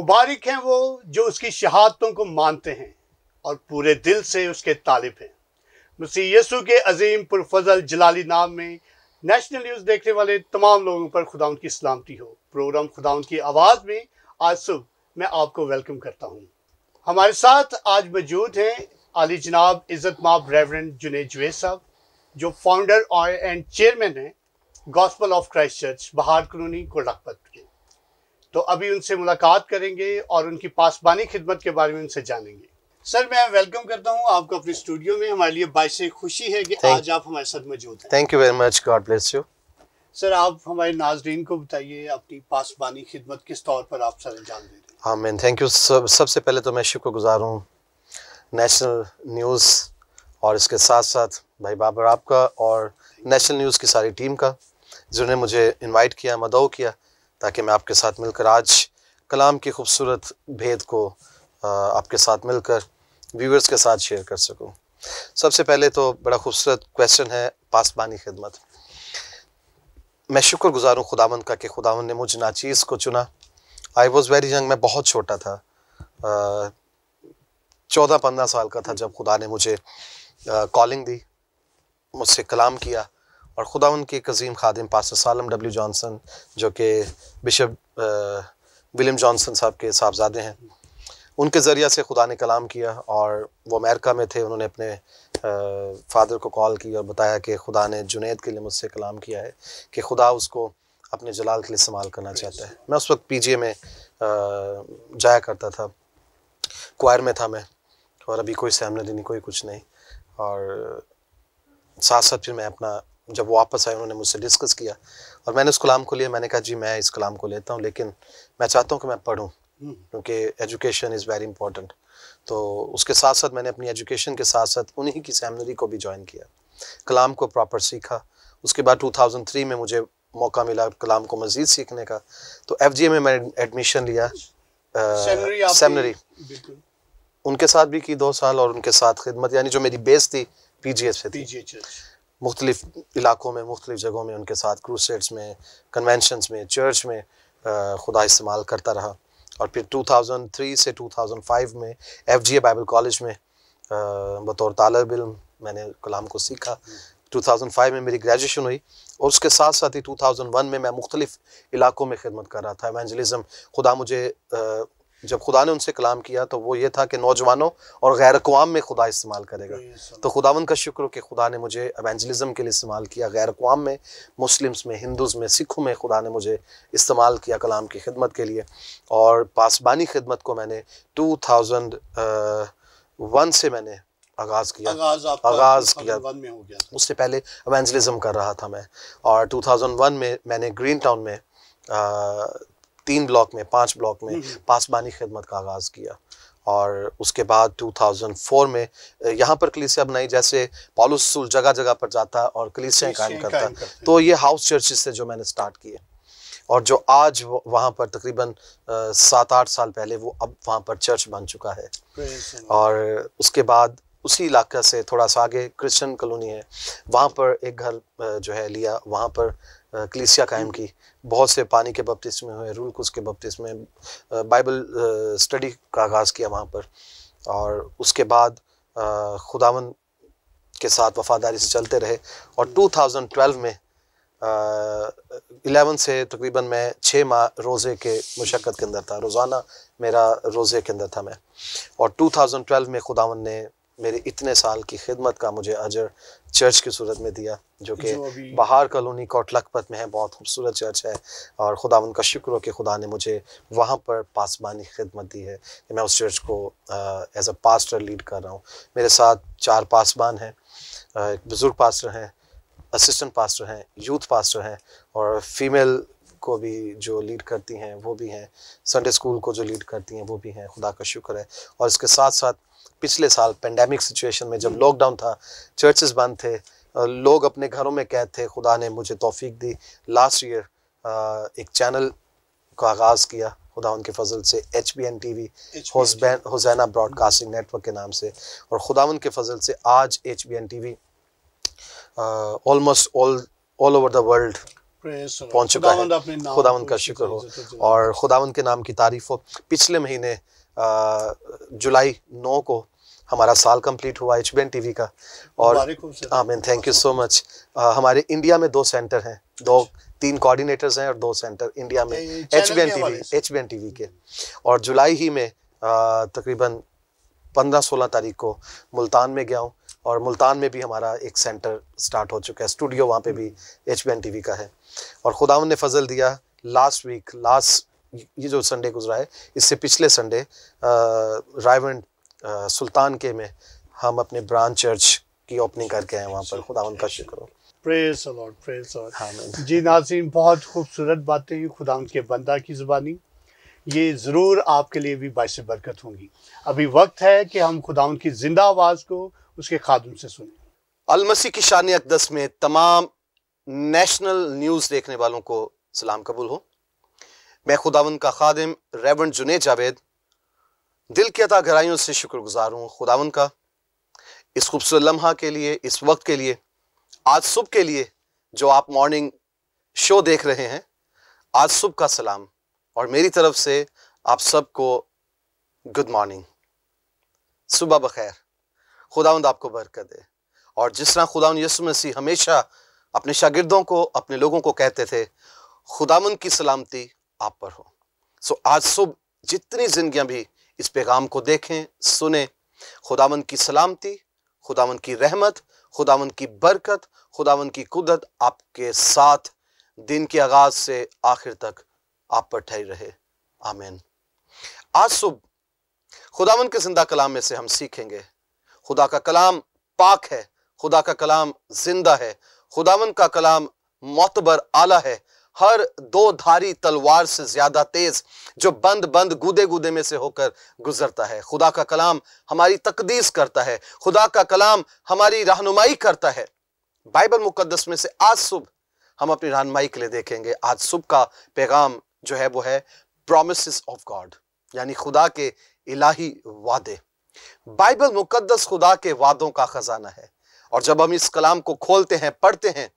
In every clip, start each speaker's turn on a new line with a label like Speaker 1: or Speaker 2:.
Speaker 1: मुबारक हैं वो जो उसकी शहादतों को मानते हैं और पूरे दिल से उसके तालिब हैं मसीह यसु के अजीम पुरफजल जलाली नाम में नेशनल न्यूज़ देखने वाले तमाम लोगों पर खुदा उनकी सलामती हो प्रोग्राम खुदा उनकी आवाज़ में आज सुबह मैं आपको वेलकम करता हूँ हमारे साथ आज मौजूद हैं आली जनाब इज़्ज़त माब रेवरेंड जुनेद जुवेद साहब जो फाउंडर एंड चेयरमैन हैं gospel of Christ church Bahar colony को के तो अभी उनसे मुलाकात करेंगे और उनकी पासबानी खिदमत के बारे में उनसे जानेंगे सर मैं वेलकम करता हूँ आपको अपने स्टूडियो में हमारे लिए बाईस खुशी है कि आज आप हमारे साथ मौजूद हैं thank
Speaker 2: you very much God bless you
Speaker 1: sir आप हमारे नाजरीन को बताइए अपनी पासबानी खिदमत किस तौर पर आप सर अंजाम दे रहे
Speaker 2: हैं आमीन थैंक यू सबसे पहले तो मैं शुक्रगुजार हूँ नेशनल न्यूज़ और इसके साथ साथ भाई बाबर आपका और नेशनल न्यूज़ की सारी टीम का जिन्होंने मुझे इन्वाइट किया मदाऊ किया ताकि मैं आपके साथ मिलकर आज कलाम की खूबसूरत भेद को आपके साथ मिलकर व्यूवर्स के साथ शेयर कर सकूं सबसे पहले तो बड़ा खूबसूरत क्वेश्चन है पासबानी खिदमत मैं शुक्र गुज़ार हूँ खुदावन का कि खुदावन ने मुझ नाचीज़ को चुना आई वॉज़ वेरी यंग मैं बहुत छोटा था चौदह पंद्रह साल का था जब खुदा ने मुझे कॉलिंग दी मुझसे कलाम किया और ख़ुदा उनके एक अजीम खादिम पास्टर सालम डब्ल्यू जॉनसन जो कि बिशप विलियम जॉनसन साहब के साहबजादे हैं उनके ज़रिए से खुदा ने कलाम किया और वो अमेरिका में थे उन्होंने अपने फादर को कॉल की और बताया कि खुदा ने जुनेद के लिए मुझसे कलाम किया है कि खुदा उसको अपने जलाल के लिए इस्तेमाल करना चाहता है मैं उस वक्त पीजीए में जाया करता था क्वायर में था मैं और अभी कोई सैमने देनी कोई कुछ नहीं और साथ साथ फिर मैं अपना जब वापस आए उन्होंने मुझसे डिस्कस किया और मैंने उस कलाम को लिया मैंने कहा जी मैं इस कलाम को लेता हूँ लेकिन मैं चाहता हूँ कि मैं पढ़ूँ हम्म। क्योंकि एजुकेशन इज़ वेरी इंपॉर्टेंट तो उसके साथ साथ मैंने अपनी एजुकेशन के साथ साथ उन्हीं की सेमनरी को भी ज्वाइन किया कलाम को प्रॉपर सीखा उसके बाद 2003 में मुझे मौका मिला कलाम को मज़ीद सीखने का तो एफ में मैंने एडमिशन लिया सेमनरी उनके साथ भी की दो साल और उनके साथ खिदमत यानी जो मेरी बेस थी पी से थी मुख्तलिफ़ इलाक़ों में मुख्तलिफ़ जगहों में उनके साथ क्रूसेट्स में कन्वेंशनस में चर्च में खुदा इस्तेमाल करता रहा और फिर टू थाउज़ेंड थ्री से टू थाउज़ेंड फाइव में F G A Bible college में बतौर तालब इम मैंने कलाम को सीखा टू थाउजेंड फाइव में मेरी ग्रेजुएशन हुई और उसके साथ साथ ही टू थाउज़ेंड वन में मैं मुख्तलिफ़ इलाक़ों में खिदमत कर रहा था एवेंजलिज़म खुदा मुझे जब खुदा ने उनसे कलाम किया तो वो ये था कि नौजवानों और गैर अकवाम में खुदा इस्तेमाल करेगा तो खुदावन का शुक्र कि खुदा ने मुझे एवेंजलिज्म के लिए इस्तेमाल किया गैर अकवाम में मुस्लिम्स में हिंदूज़ में सिखों में खुदा ने मुझे इस्तेमाल किया कलाम की खिदमत के लिए और पासबानी खिदमत को मैंने टू थाउजेंड वन से मैंने आगाज़ किया आगाज़, किया उससे पहले एवेंजलिज्म कर रहा था मैं और टू थाउजेंड वन में मैंने ग्रीन टाउन में तीन ब्लॉक में पांच ब्लॉक में हम्म, हम्म। पासबानी खिदमत का आगाज़ किया और उसके बाद 2004 में यहाँ पर कलीसिया बनाई जैसे पॉलुसूल जगह जगह पर जाता और कलीसियाँ कायम करता काँग तो ये हाउस चर्चेस थे जो मैंने स्टार्ट किए और जो आज वहाँ पर तकरीबन सात आठ साल पहले वो अब वहाँ पर चर्च बन चुका है और उसके बाद उसी इलाके से थोड़ा सा आगे क्रिश्चियन कॉलोनी है वहाँ पर एक घर जो है लिया वहाँ पर कलीसिया कायम हम्म। की बहुत से पानी के में हुए रूल कुछ के में बाइबल स्टडी का आगाज़ किया वहाँ पर और उसके बाद खुदावन के साथ वफादारी से चलते रहे और 2012 में इलेवन से तकरीबन मैं छः माह रोज़े के मशक्क़त के अंदर था रोज़ाना मेरा रोज़े के अंदर था मैं और 2012 में खुदावन ने मेरे इतने साल की खिदमत का मुझे अजर चर्च की सूरत में दिया जो कि बाहर कॉलोनी कोट लखपत में है बहुत खूबसूरत चर्च है और खुदा उनका शुक्र हो कि खुदा ने मुझे वहाँ पर पासबानी खिदमत दी है कि मैं उस चर्च को एज अ पास्टर लीड कर रहा हूँ मेरे साथ चार पासबान हैं एक बुज़ुर्ग पास्टर हैं असिस्टेंट पास्टर हैं यूथ पास्टर हैं और फीमेल को भी जो लीड करती हैं वो भी हैं संडे स्कूल को जो लीड करती हैं वो भी हैं खुदा का शुक्र है और इसके साथ साथ पिछले साल पेंडेमिक सिचुएशन में जब लॉकडाउन था चर्चेस बंद थे लोग अपने घरों में कैद थे खुदा ने मुझे तोफीक दी लास्ट ईयर एक चैनल का आगाज़ किया खुदा उनके फजल से H B N T V Hosanna broadcasting network के नाम से और खुदा उनके फजल से आज H B N T V almost all all over the world पहुंच चुका है खुदावंद का शुक्र हो और खुदावंद के नाम की तारीफ हो पिछले महीने जुलाई नौ को हमारा साल कंप्लीट हुआ H B N T V का और आमीन थैंक यू सो मच हमारे इंडिया में दो सेंटर हैं दो तीन कोऑर्डिनेटर्स हैं और दो सेंटर इंडिया में H B N T V H B N T V के और जुलाई ही में तकरीबन पंद्रह सोलह तारीख को मुल्तान में गया हूँ और मुल्तान में भी हमारा एक सेंटर स्टार्ट हो चुका है स्टूडियो वहाँ पे भी एच एन टी वी का है और खुदावन ने फजल दिया लास्ट वीक लास्ट ये जो संडे गुजरा है इससे पिछले संडे रायवन सुल्तान के में हम अपने ब्रांच चर्च की ओपनिंग करके आए वहाँ पर खुदावन का शुक्र हो
Speaker 1: प्रेस प्रेस लॉर्ड जी नाजीन बहुत खूबसूरत बातें हुई खुदावन के बंदा की ज़ुबानी ये ज़रूर आपके लिए भी बायस बरकत होंगी अभी वक्त है कि हम खुदा उनकी ज़िंदा आवाज़ को उसके खादम से
Speaker 2: सुने अलमसी की शान अकदस में तमाम नेशनल न्यूज़ देखने वालों को सलाम कबूल हो मैं खुदावन का खादिम रेवन जुनेद जावेद दिल की अता गहराइयों से शुक्रगुजार हूँ खुदावन का इस खूबसूरत लम्हा के लिए इस वक्त के लिए आज सुबह के लिए जो आप मॉर्निंग शो देख रहे हैं आज सुबह का सलाम और मेरी तरफ से आप सबको गुड मॉर्निंग सुबह बखैर खुदाउंद आपको बरकत दे और जिस तरह खुदा यसु मसीह हमेशा अपने शागिर्दों को अपने लोगों को कहते थे खुदामंद की सलामती आप पर हो सो आज सुबह जितनी जिंदगियां भी इस पैगाम को देखें सुने खुदा की सलामती खुदा की रहमत खुदावन की बरकत खुदावन की कुदरत आपके साथ दिन के आगाज से आखिर तक आप पर ठहरी रहे आमेन आज सुबह खुदावन के जिंदा कलाम में से हम सीखेंगे खुदा का कलाम पाक है खुदा का कलाम जिंदा है खुदावन का कलाम मोतबर आला है हर दो धारी तलवार से ज्यादा तेज जो बंद बंद गुदे गुदे में से होकर गुजरता है खुदा का कलाम हमारी तकदीस करता है खुदा का कलाम हमारी रहनुमाई करता है बाइबल मुकदस में से आज सुबह हम अपनी रहनुमाई के लिए देखेंगे आज सुबह का पैगाम जो है वो है प्रोमिस ऑफ गॉड यानी खुदा के इलाही वादे बाइबल मुकद्दस खुदा के वादों का खजाना है और जब हम इस कलाम को खोलते हैं पढ़ते हैं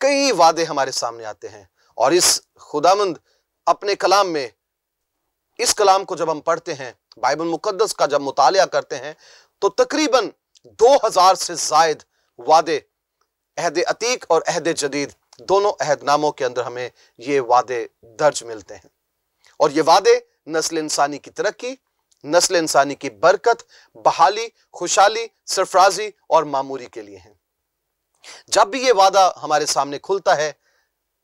Speaker 2: कई वादे हमारे सामने आते हैं और इस खुदामंद अपने कलाम में इस कलाम को जब हम पढ़ते हैं बाइबल मुकद्दस का जब मुताल करते हैं तो तकरीबन 2000 से जायद वादे अहद अतीक और अहद जदीद दोनों अहदनामों के अंदर हमें ये वादे दर्ज मिलते हैं और ये वादे नस्ल इंसानी की तरक्की नस्ल इंसानी की बरकत बहाली खुशहाली सरफराजी और मामूरी के लिए हैं जब भी ये वादा हमारे सामने खुलता है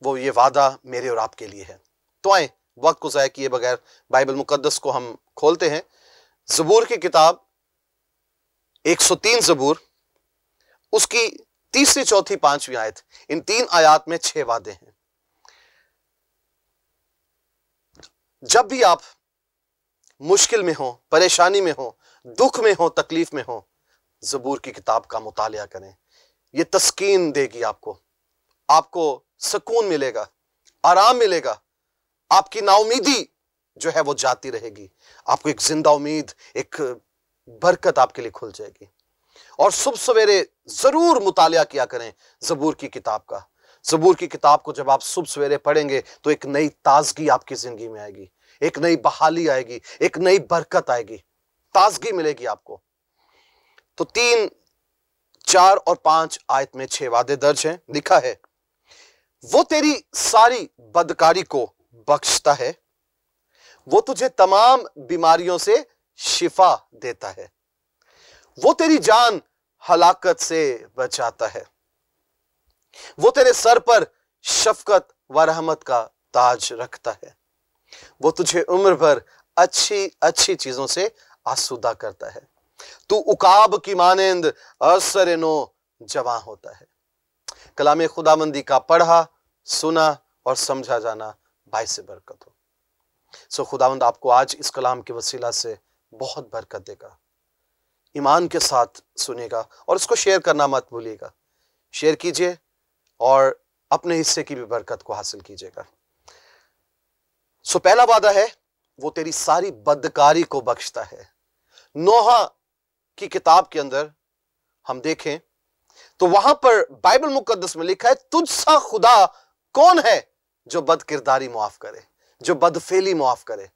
Speaker 2: वो ये वादा मेरे और आपके लिए है तो आए वक्त को ज़ाय किए बगैर बाइबल मुकदस को हम खोलते हैं जबूर की किताब 103 जबूर उसकी तीसरी चौथी पांचवी आयत इन तीन आयात में छह वादे हैं जब भी आप मुश्किल में हो परेशानी में हो दुख में हो तकलीफ में हो जबूर की किताब का मुताल करें यह तस्कीन देगी आपको आपको सुकून मिलेगा आराम मिलेगा आपकी नाउमीदी जो है वो जाती रहेगी आपको एक जिंदा उम्मीद एक बरकत आपके लिए खुल जाएगी और सुबह सवेरे ज़रूर मुताल किया करें ज़बूर की किताब का ज़बूर की किताब को जब आप सुबह सवेरे पढ़ेंगे तो एक नई ताजगी आपकी ज़िंदगी में आएगी एक नई बहाली आएगी एक नई बरकत आएगी ताजगी मिलेगी आपको तो तीन चार और पांच आयत में छह वादे दर्ज हैं लिखा है वो तेरी सारी बदकारी को बख्शता है वो तुझे तमाम बीमारियों से शिफा देता है वो तेरी जान हलाकत से बचाता है वो तेरे सर पर शफकत व रहमत का ताज रखता है वो तुझे उम्र भर अच्छी अच्छी चीजों से आसुदा करता है तू उकाब की मानंद असर नो जवा होता है कलाम खुदाबंदी का पढ़ा सुना और समझा जाना भाई से बरकत हो सो खुदावंद आपको आज इस कलाम के वसीला से बहुत बरकत देगा ईमान के साथ सुनेगा और इसको शेयर करना मत भूलिएगा शेयर कीजिए और अपने हिस्से की भी बरकत को हासिल कीजिएगा सो पहला वादा है वो तेरी सारी बदकारी को बख्शता है नोहा की किताब के अंदर हम देखें तो वहां पर बाइबल मुकदस में लिखा है तुझसा खुदा कौन है जो बद किरदारी मुआफ करे जो बदफेली मुआफ करे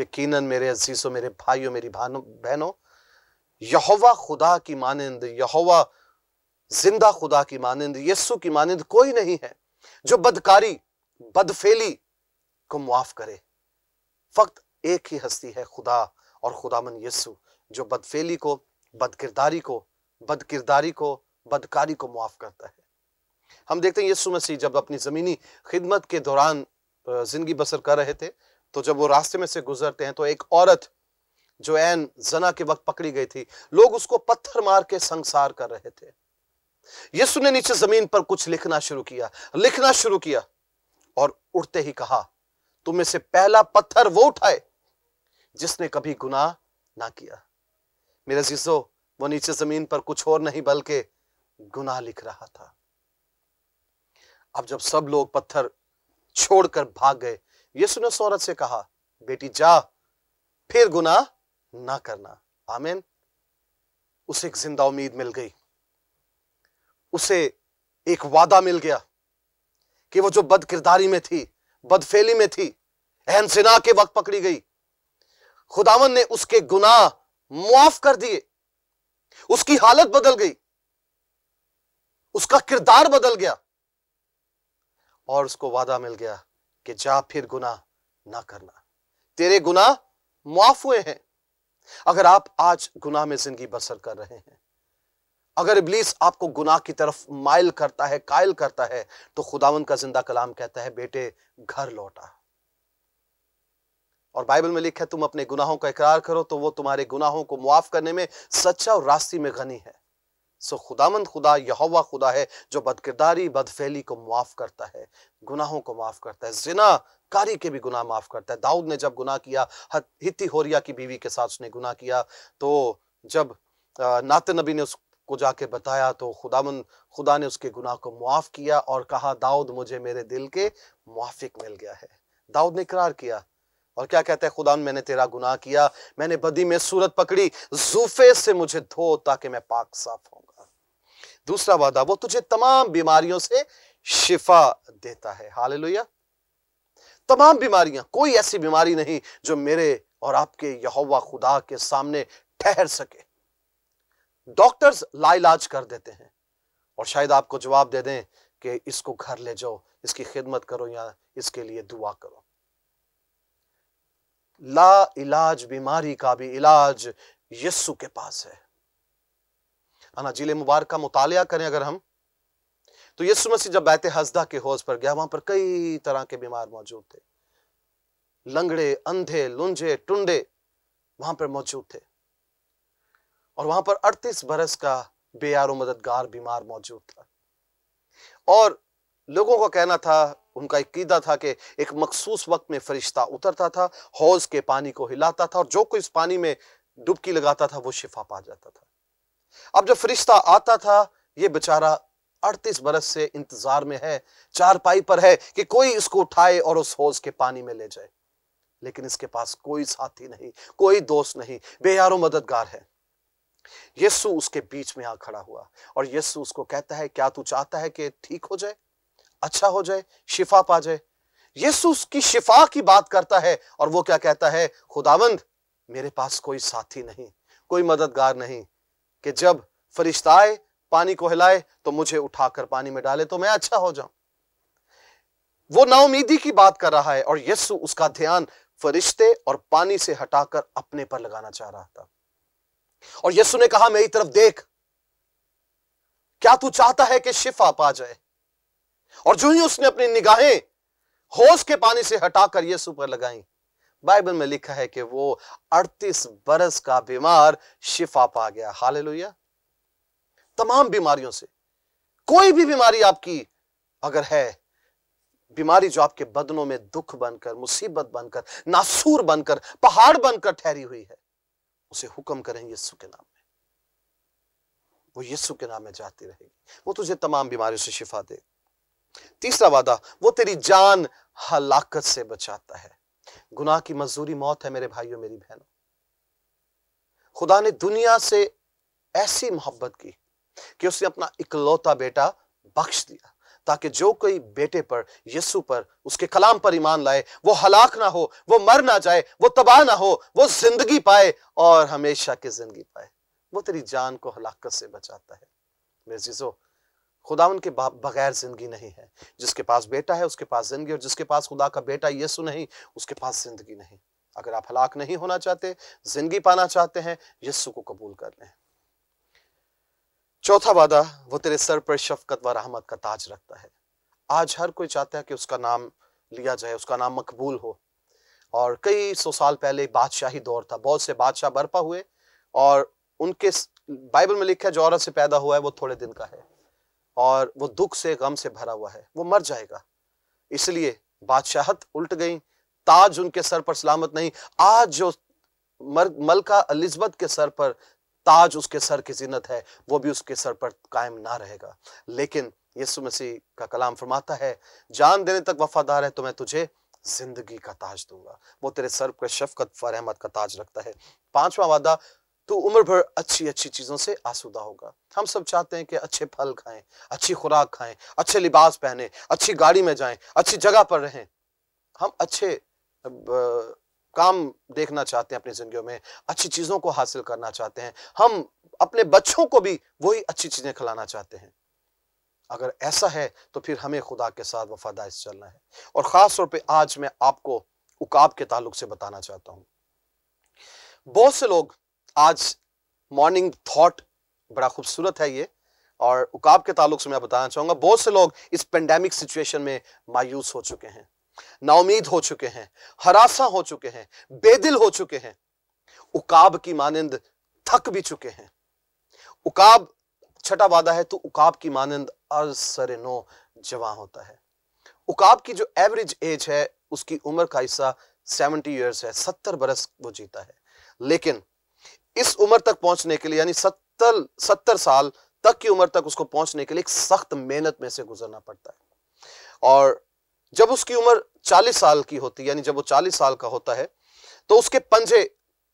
Speaker 2: यकीनन मेरे अजीजों मेरे भाइयों मेरी बहनों यहोवा खुदा की मानंद यहोवा जिंदा खुदा की मानंद यस्सु की मानंद कोई नहीं है जो बदकारी बदफेली को मुआफ करे फक्त एक ही हस्ती है खुदा और खुदामन यस्सु जो बदफेली को बदकिरदारी को बदकिरदारी को बदकारी को मुआफ करता है हम देखते हैं यस्सु मसीह जब अपनी ज़मीनी खिदमत के दौरान ज़िंदगी बसर कर रहे थे तो जब वो रास्ते में से गुजरते हैं तो एक औरत जो एन जना के वक्त पकड़ी गई थी लोग उसको पत्थर मार के संसार कर रहे थे यीशु ने नीचे जमीन पर कुछ लिखना शुरू किया लिखना शुरू किया और उठते ही कहा तुम में से पहला पत्थर वो उठाए जिसने कभी गुनाह ना किया मेरे जीजो वो नीचे जमीन पर कुछ और नहीं बल्कि गुनाह लिख रहा था अब जब सब लोग पत्थर छोड़कर भाग गए यीशु ने सौरत से कहा बेटी जा फिर गुनाह ना करना आमीन उसे एक जिंदा उम्मीद मिल गई उसे एक वादा मिल गया कि वो जो बद किरदारी में थी बदफेली में थी सिना के वक्त पकड़ी गई खुदावन ने उसके गुनाह मुआफ कर दिए उसकी हालत बदल गई उसका किरदार बदल गया और उसको वादा मिल गया कि जा फिर गुनाह ना करना तेरे गुनाह मुआफ हुए हैं अगर आप आज गुनाह में जिंदगी बसर कर रहे हैं अगर इबलीस आपको गुनाह की तरफ माइल करता है कायल करता है तो खुदावन का जिंदा कलाम कहता है बेटे घर लौटा और बाइबल में लिखा है तुम अपने गुनाहों का इकरार करो तो वो तुम्हारे गुनाहों को मुआफ करने में सच्चा और रास्ते में गनी है सो खुदामंद खुदा यहोवा खुदा है जो बदकिरदारी बदफैली को माफ़ करता है गुनाहों को माफ़ करता है जिना कारी के भी गुनाह माफ़ करता है दाऊद ने जब गुनाह किया हिती होरिया की बीवी के साथ उसने गुनाह किया तो जब नात नबी ने उसको जाके बताया तो खुदामंद खुदा ने उसके गुनाह को मुआफ़ किया और कहा दाऊद मुझे मेरे दिल के मुआफिक मिल गया है दाऊद ने करार किया और क्या कहते हैं खुदा मैंने तेरा गुनाह किया मैंने बदी में सूरत पकड़ी जूफे से मुझे धो ताकि मैं पाक साफ होगा दूसरा वादा वो तुझे तमाम बीमारियों से शिफा देता है हाल तमाम बीमारियां कोई ऐसी बीमारी नहीं जो मेरे और आपके यहोवा खुदा के सामने ठहर सके डॉक्टर्स लाइलाज कर देते हैं और शायद आपको जवाब दे दें कि इसको घर ले जाओ इसकी खिदमत करो या इसके लिए दुआ करो ला इलाज बीमारी का भी इलाज यस्सु के पास है अनाजील मुबारक का मुतालिया करें अगर हम तो यीशु मसीह जब बैत हजदा के हौज पर गया वहां पर कई तरह के बीमार मौजूद थे लंगड़े अंधे लुंझे टुंडे वहां पर मौजूद थे और वहां पर 38 बरस का बेयारो मददगार बीमार मौजूद था और लोगों का कहना था उनका एक कीदा था कि एक मखसूस वक्त में फरिश्ता उतरता था हौज के पानी को हिलाता था और जो कोई इस पानी में डुबकी लगाता था वो शिफा पा जाता था अब जब फरिश्ता आता था ये बेचारा अड़तीस बरस से इंतजार में है चार पाई पर है कि कोई इसको उठाए और उस होज के पानी में ले जाए लेकिन इसके पास कोई साथी नहीं कोई दोस्त नहीं बेयारो मददगार है यस्सु उसके बीच में आ खड़ा हुआ और यस्सु उसको कहता है क्या तू चाहता है कि ठीक हो जाए अच्छा हो जाए शिफा पा जाए यीशु उसकी शिफा की बात करता है और वो क्या कहता है खुदावंद मेरे पास कोई साथी नहीं कोई मददगार नहीं कि जब फरिश्ता आए पानी को हिलाए तो मुझे उठाकर पानी में डाले तो मैं अच्छा हो जाऊं वो नाउमीदी की बात कर रहा है और यस्सु उसका ध्यान फरिश्ते और पानी से हटाकर अपने पर लगाना चाह रहा था और यस्सु ने कहा मेरी तरफ देख क्या तू चाहता है कि शिफा पा जाए और जो ही उसने अपनी निगाहें होश के पानी से हटाकर यस्सु पर लगाई बाइबल में लिखा है कि वो 38 बरस का बीमार शिफा पा गया हाल तमाम बीमारियों से कोई भी बीमारी आपकी अगर है बीमारी जो आपके बदनों में दुख बनकर मुसीबत बनकर नासूर बनकर पहाड़ बनकर ठहरी हुई है उसे हुक्म करें यीशु के नाम में वो यीशु के नाम में जाती रहेगी वो तुझे तमाम बीमारियों से शिफा दे तीसरा वादा वो तेरी जान हलाकत से बचाता है गुनाह की मजदूरी मौत है मेरे भाइयों मेरी बहनों खुदा ने दुनिया से ऐसी मोहब्बत की कि उसने अपना इकलौता बेटा बख्श दिया ताकि जो कोई बेटे पर यीशु पर उसके कलाम पर ईमान लाए वो हलाक ना हो वो मर ना जाए वो तबाह ना हो वो जिंदगी पाए और हमेशा की जिंदगी पाए वो तेरी जान को हलाकत से बचाता है मेरे जीजो खुदा उनके बगैर जिंदगी नहीं है जिसके पास बेटा है उसके पास जिंदगी और जिसके पास खुदा का बेटा यीशु नहीं उसके पास जिंदगी नहीं अगर आप हलाक नहीं होना चाहते जिंदगी पाना चाहते हैं यीशु को कबूल कर लें चौथा वादा वो तेरे सर पर शफकत व रहमत का ताज रखता है आज हर कोई चाहता है कि उसका नाम लिया जाए उसका नाम मकबूल हो और कई सौ साल पहले बादशाही दौर था बहुत से बादशाह बर्पा हुए और उनके बाइबल में लिखा है जो औरत से पैदा हुआ है वो थोड़े दिन का है और वो दुख से गम से भरा हुआ है वो मर जाएगा इसलिए बादशाहत उल्ट गई ताज उनके सर पर सलामत नहीं आज जो मर मलका अलिजबत के सर पर ताज उसके सर की जीनत है वो भी उसके सर पर कायम ना रहेगा लेकिन यसु मसीह का कलाम फरमाता है जान देने तक वफादार है तो मैं तुझे जिंदगी का ताज दूंगा वो तेरे सर पर शफकत फरहमत का ताज रखता है पांचवा वादा तो उम्र भर अच्छी अच्छी चीज़ों से आसुदा होगा हम सब चाहते हैं कि अच्छे फल खाएं अच्छी खुराक खाएं अच्छे लिबास पहने अच्छी गाड़ी में जाएं अच्छी जगह पर रहें हम अच्छे काम देखना चाहते हैं अपनी ज़िंदगी में अच्छी चीज़ों को हासिल करना चाहते हैं हम अपने बच्चों को भी वही अच्छी चीज़ें खिलाना चाहते हैं अगर ऐसा है तो फिर हमें खुदा के साथ वफादारी से चलना है और ख़ास तौर पर आज मैं आपको उकाब के ताल्लुक से बताना चाहता हूं बहुत से लोग आज मॉर्निंग थॉट बड़ा खूबसूरत है ये और उकाब के ताल्लुक से मैं बताना चाहूंगा बहुत से लोग इस पेंडेमिक सिचुएशन में मायूस हो चुके हैं नाउमीद हो चुके हैं हरासा हो चुके हैं बेदिल हो चुके हैं उकाब की मानंद थक भी चुके हैं उकाब छठा वादा है तो उकाब की मानंद अर्ज नो जवा होता है उकाब की जो एवरेज एज है उसकी उम्र का हिस्सा सेवेंटी ईयर्स है सत्तर बरस वो जीता है लेकिन इस उम्र तक पहुंचने के लिए यानी सत्तर सत्तर साल तक की उम्र तक उसको पहुंचने के लिए एक सख्त मेहनत में से गुजरना पड़ता है और जब उसकी उम्र 40 साल की होती है यानी जब वो 40 साल का होता है तो उसके पंजे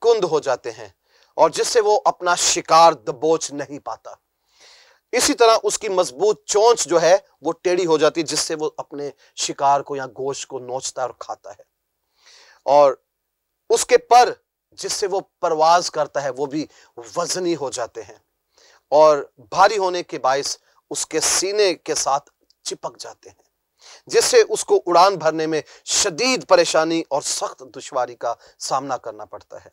Speaker 2: कुंद हो जाते हैं और जिससे वो अपना शिकार दबोच नहीं पाता इसी तरह उसकी मजबूत चोंच जो है वो टेढ़ी हो जाती है जिससे वो अपने शिकार को या गोश्त को नोचता और खाता है और उसके पर जिससे वो परवाज करता है वो भी वजनी हो जाते हैं और भारी होने के बायस उसके सीने के साथ चिपक जाते हैं जिससे उसको उड़ान भरने में शदीद परेशानी और सख्त दुश्वारी का सामना करना पड़ता है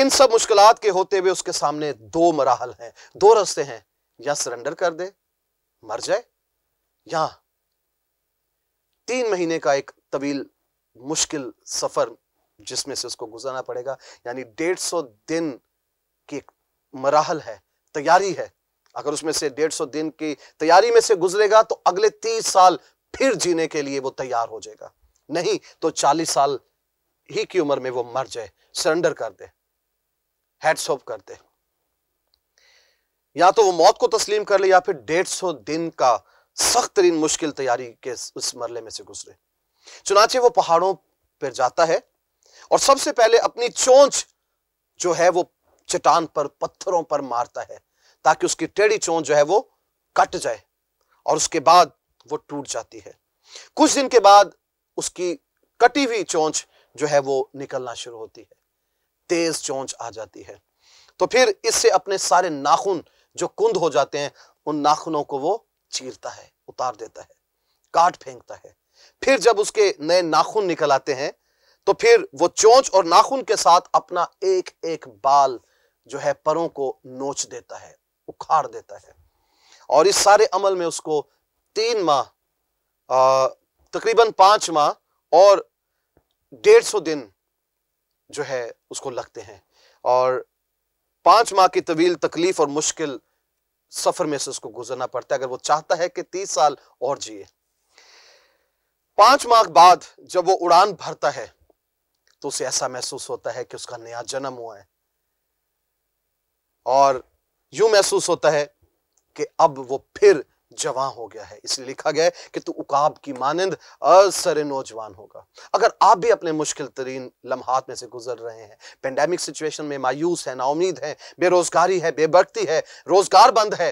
Speaker 2: इन सब मुश्किल के होते हुए उसके सामने दो मराहल हैं दो रस्ते हैं या सरेंडर कर दे मर जाए या तीन महीने का एक तवील मुश्किल सफर जिसमें से उसको गुजरना पड़ेगा यानी डेढ़ सौ दिन की एक मराहल है तैयारी है अगर उसमें से डेढ़ सौ दिन की तैयारी में से गुजरेगा तो अगले तीस साल फिर जीने के लिए वो तैयार हो जाएगा नहीं तो चालीस साल ही की उम्र में वो मर जाए सरेंडर कर दे हेड्स ऑफ कर दे या तो वो मौत को तस्लीम कर ले या फिर डेढ़ सौ दिन का सख्त तरीन मुश्किल तैयारी के उस मरले में से गुजरे चुनाचे वो पहाड़ों पर जाता है और सबसे पहले अपनी चोंच जो है वो चट्टान पर पत्थरों पर मारता है ताकि उसकी टेढ़ी चोंच जो है वो कट जाए और उसके बाद वो टूट जाती है कुछ दिन के बाद उसकी कटी हुई चोंच जो है वो निकलना शुरू होती है तेज चोंच आ जाती है तो फिर इससे अपने सारे नाखून जो कुंद हो जाते हैं उन नाखूनों को वो चीरता है उतार देता है काट फेंकता है फिर जब उसके नए नाखून निकल आते हैं तो फिर वो चोंच और नाखून के साथ अपना एक एक बाल जो है परों को नोच देता है उखाड़ देता है और इस सारे अमल में उसको तीन माह तकरीबन पांच माह और डेढ़ सौ दिन जो है उसको लगते हैं और पांच माह की तवील तकलीफ और मुश्किल सफर में से उसको गुजरना पड़ता है अगर वो चाहता है कि तीस साल और जिए पांच माह बाद जब वो उड़ान भरता है तो उसे ऐसा महसूस होता है कि उसका नया जन्म हुआ है और यूं महसूस होता है कि अब वो फिर जवान हो गया है इसलिए लिखा गया है कि तू उकाब की मानंद असर नौजवान होगा अगर आप भी अपने मुश्किल तरीन लम्हात में से गुजर रहे हैं पेंडेमिक सिचुएशन में मायूस है नाउमीद है बेरोजगारी है बेबरकती है रोजगार बंद है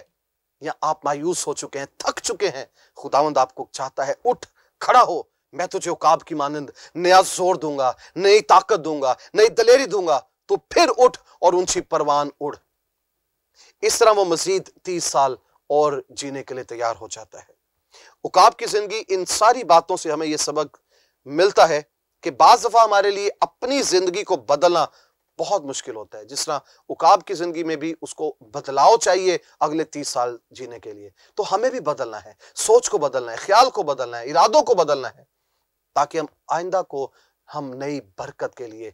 Speaker 2: या आप मायूस हो चुके हैं थक चुके हैं खुदावंद आपको चाहता है उठ खड़ा हो मैं तुझे उकाब की मानंद नया जोर दूंगा नई ताकत दूंगा नई दलेरी दूंगा तो फिर उठ और ऊंची परवान उड़ इस तरह वो मजीद तीस साल और जीने के लिए तैयार हो जाता है उकाब की जिंदगी इन सारी बातों से हमें यह सबक मिलता है कि बाज दफा हमारे लिए अपनी जिंदगी को बदलना बहुत मुश्किल होता है जिस तरह उकाब की जिंदगी में भी उसको बदलाव चाहिए अगले तीस साल जीने के लिए तो हमें भी बदलना है सोच को बदलना है ख्याल को बदलना है इरादों को बदलना है ताकि हम आइंदा को हम नई बरकत के लिए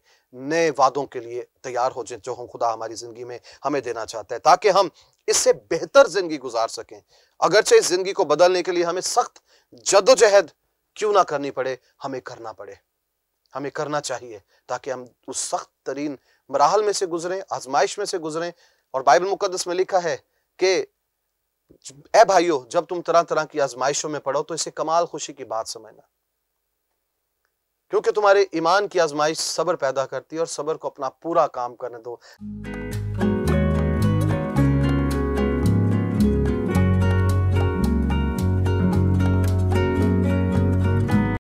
Speaker 2: नए वादों के लिए तैयार हो जाए जो हम खुदा हमारी ज़िंदगी में हमें देना चाहता है ताकि हम इससे बेहतर ज़िंदगी गुजार सकें अगरचे इस ज़िंदगी को बदलने के लिए हमें सख्त जदोजहद क्यों ना करनी पड़े हमें करना पड़े हमें करना चाहिए ताकि हम उस सख्त तरीन मराहल में से गुजरें आजमाइश में से गुजरें और बाइबल मुकदस में लिखा है कि ए भाइयों जब तुम तरह तरह की आजमाइशों में पढ़ो तो इसे कमाल खुशी की बात समझना क्योंकि तुम्हारे ईमान की आजमाइश सब्र पैदा करती है और सब्र को अपना पूरा काम करने दो